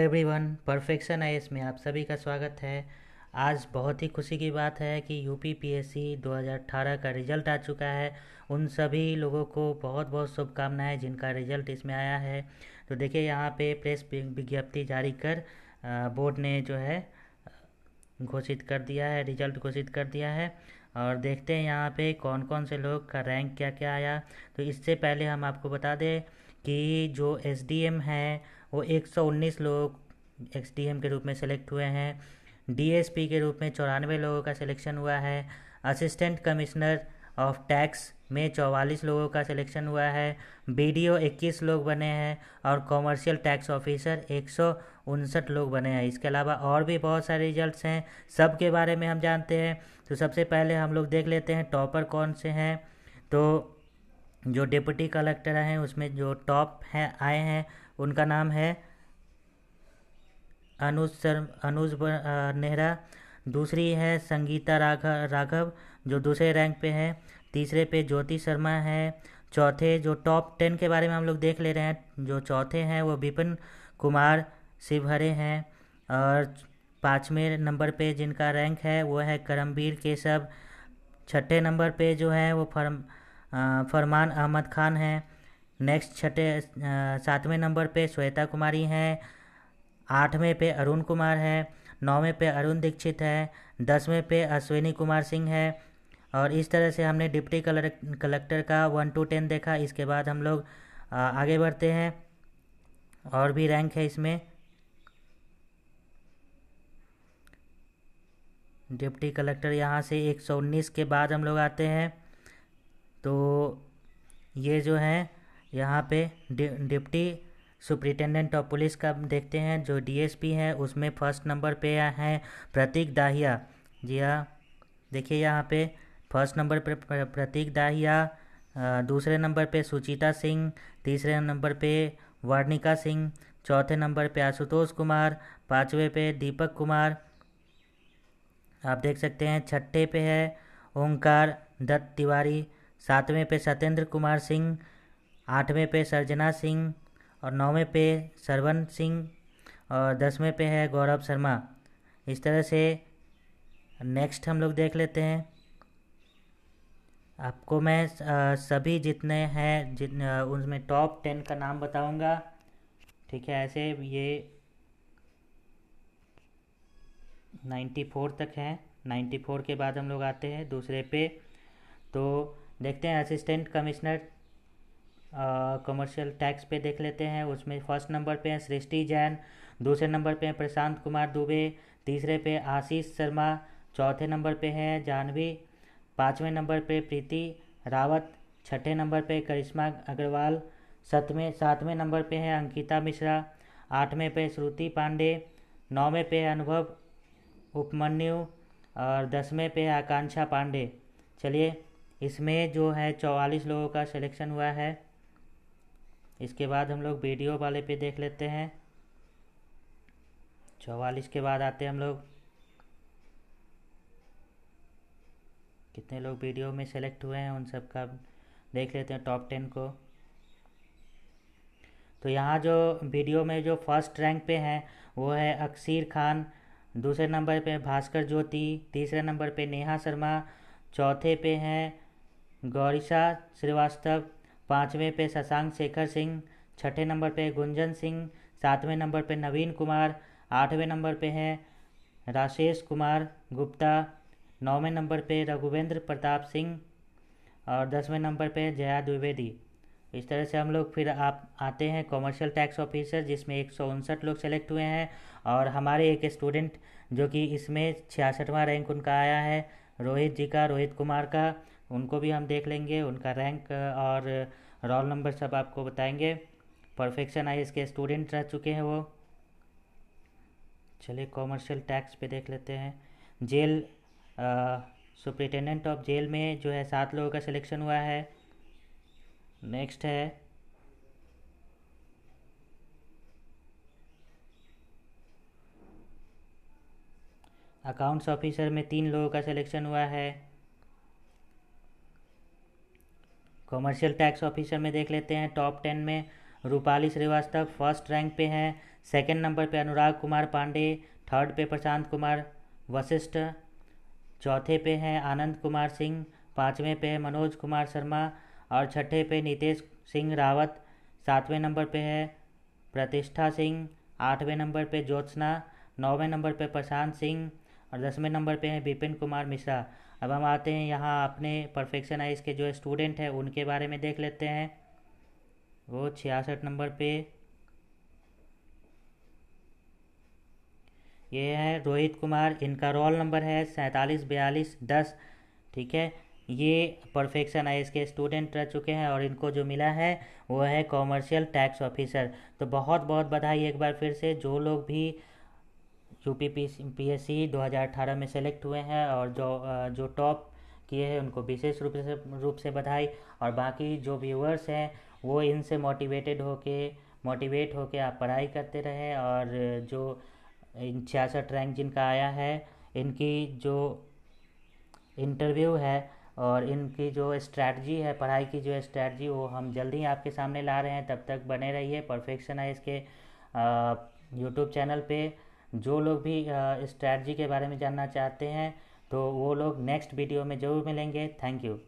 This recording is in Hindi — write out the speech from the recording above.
एवरी वन परफेक्शन आई इसमें आप सभी का स्वागत है आज बहुत ही खुशी की बात है कि U P P S C दो हज़ार अठारह का रिजल्ट आ चुका है उन सभी लोगों को बहुत बहुत शुभकामनाएं जिनका रिजल्ट इसमें आया है तो देखिए यहाँ पे प्रेस विज्ञप्ति जारी कर बोर्ड ने जो है घोषित कर दिया है रिजल्ट घोषित कर दिया है और देखते हैं यहाँ पे कौन कौन से लोग का रैंक क्या क्या आया तो इससे पहले हम आपको बता दें कि जो एस डी एम है वो 119 लोग एक्सडीएम के रूप में सेलेक्ट हुए हैं डीएसपी के रूप में चौरानवे लोगों का सिलेक्शन हुआ है असिस्टेंट कमिश्नर ऑफ टैक्स में चौवालीस लोगों का सिलेक्शन हुआ है बी डी लोग बने हैं और कॉमर्शियल टैक्स ऑफिसर एक लोग बने हैं इसके अलावा और भी बहुत सारे रिजल्ट्स हैं सब के बारे में हम जानते हैं तो सबसे पहले हम लोग देख लेते हैं टॉपर कौन से हैं तो जो डिप्टी कलेक्टर हैं उसमें जो टॉप हैं आए हैं उनका नाम है अनुज शर्मा अनुज नेहरा दूसरी है संगीता राघ राघव जो दूसरे रैंक पे हैं तीसरे पे ज्योति शर्मा है चौथे जो टॉप टेन के बारे में हम लोग देख ले रहे हैं जो चौथे हैं वो विपिन कुमार शिवहरे हैं और पाँचवें नंबर पे जिनका रैंक है वो है करमवीर केशव छठे नंबर पे जो है वो फरम फरमान अहमद खान हैं नेक्स्ट छठे सातवें नंबर पे श्वेता कुमारी हैं आठवें पे अरुण कुमार हैं नौवें पे अरुण दीक्षित हैं दसवें पे अश्विनी कुमार सिंह हैं और इस तरह से हमने डिप्टी कलर कलेक्टर का वन टू टेन देखा इसके बाद हम लोग आगे बढ़ते हैं और भी रैंक है इसमें डिप्टी कलेक्टर यहाँ से एक सौ उन्नीस के बाद हम लोग आते हैं तो ये जो हैं यहाँ पे डि डिप्टी सुप्रिटेंडेंट ऑफ पुलिस का देखते हैं जो डीएसपी है उसमें फर्स्ट नंबर पे हैं प्रतीक दाहिया जी हाँ देखिए यहाँ पे फर्स्ट नंबर पे प्रतीक दाहिया दूसरे नंबर पे सुचिता सिंह तीसरे नंबर पे वर्णिका सिंह चौथे नंबर पे आशुतोष कुमार पाँचवें पे दीपक कुमार आप देख सकते हैं छठे पे है ओंकार दत्त तिवारी सातवें पे सत्येंद्र कुमार सिंह आठवें पे सरजना सिंह और नौवें पे सरवन सिंह और दसवें पे है गौरव शर्मा इस तरह से नेक्स्ट हम लोग देख लेते हैं आपको मैं सभी जितने हैं जित उनमें टॉप टेन का नाम बताऊंगा ठीक है ऐसे ये नाइन्टी फोर तक है नाइन्टी फोर के बाद हम लोग आते हैं दूसरे पे तो देखते हैं असिस्टेंट कमिश्नर कमर्शियल टैक्स पे देख लेते हैं उसमें फर्स्ट नंबर पे हैं सृष्टि जैन दूसरे नंबर पे हैं प्रशांत कुमार दुबे तीसरे पे आशीष शर्मा चौथे नंबर पे हैं जानवी पाँचवें नंबर पे प्रीति रावत छठे नंबर पे करिश्मा अग्रवाल सतवें सातवें नंबर पे हैं अंकिता मिश्रा आठवें पे श्रुति पांडे नौवें पे अनुभव उपमन्यु और दसवें पे आकांक्षा पांडे चलिए इसमें जो है चौवालीस लोगों का सिलेक्शन हुआ है इसके बाद हम लोग वीडियो वाले पे देख लेते हैं चौवालीस के बाद आते हैं हम लोग कितने लोग वीडियो में सेलेक्ट हुए हैं उन सब का देख लेते हैं टॉप टेन को तो यहाँ जो वीडियो में जो फर्स्ट रैंक पे हैं वो है अक्सर खान दूसरे नंबर पे भास्कर ज्योति तीसरे नंबर पे नेहा शर्मा चौथे पे हैं गौरीशा श्रीवास्तव पाँचवें पे शशांक शेखर सिंह छठे नंबर पे गुंजन सिंह सातवें नंबर पे नवीन कुमार आठवें नंबर पे हैं राशेश कुमार गुप्ता नौवें नंबर पे रघुवेंद्र प्रताप सिंह और दसवें नंबर पे जया द्विवेदी इस तरह से हम लोग फिर आप आते हैं कॉमर्शियल टैक्स ऑफिसर जिसमें एक सौ उनसठ लोग सेलेक्ट हुए हैं और हमारे एक स्टूडेंट जो कि इसमें छियासठवां रैंक उनका आया है रोहित जी का रोहित कुमार का उनको भी हम देख लेंगे उनका रैंक और रोल नंबर सब आपको बताएंगे परफेक्शन आई के स्टूडेंट रह चुके हैं वो चलिए कॉमर्शियल टैक्स पे देख लेते हैं जेल सुप्रिटेंडेंट ऑफ जेल में जो है सात लोगों का सिलेक्शन हुआ है नेक्स्ट है अकाउंट्स ऑफिसर में तीन लोगों का सिलेक्शन हुआ है कमर्शियल टैक्स ऑफिसर में देख लेते हैं टॉप टेन में रूपाली श्रीवास्तव फर्स्ट रैंक पे हैं सेकंड नंबर पे अनुराग कुमार पांडे थर्ड पे प्रशांत कुमार वशिष्ठ चौथे पे हैं आनंद कुमार सिंह पाँचवें पे है मनोज कुमार शर्मा और छठे पे नितेश सिंह रावत सातवें नंबर पे है प्रतिष्ठा सिंह आठवें नंबर पे ज्योत्सना नौवें नंबर पे प्रशांत सिंह और दसवें नंबर पे हैं विपिन कुमार मिश्रा अब हम आते हैं यहाँ अपने परफेक्शन आइज़ के जो स्टूडेंट हैं उनके बारे में देख लेते हैं वो छियासठ नंबर पे ये है रोहित कुमार इनका रोल नंबर है सैंतालीस बयालीस दस ठीक है ये परफेक्शन आई के स्टूडेंट रह चुके हैं और इनको जो मिला है वो है कॉमर्शियल टैक्स ऑफिसर तो बहुत बहुत बधाई एक बार फिर से जो लोग भी यू पी एस सी दो में सेलेक्ट हुए हैं और जो जो टॉप किए हैं उनको विशेष रूप से रूप से बधाई और बाकी जो व्यूअर्स हैं वो इनसे मोटिवेटेड होके मोटिवेट होके आप पढ़ाई करते रहें और जो इन छियासठ रैंक जिनका आया है इनकी जो इंटरव्यू है और इनकी जो स्ट्रैटी है पढ़ाई की जो स्ट्रैटी वो हम जल्दी आपके सामने ला रहे हैं तब तक बने रहिए परफेक्शन है इसके यूट्यूब चैनल पे जो लोग भी स्ट्रैटजी के बारे में जानना चाहते हैं तो वो लोग नेक्स्ट वीडियो में ज़रूर मिलेंगे थैंक यू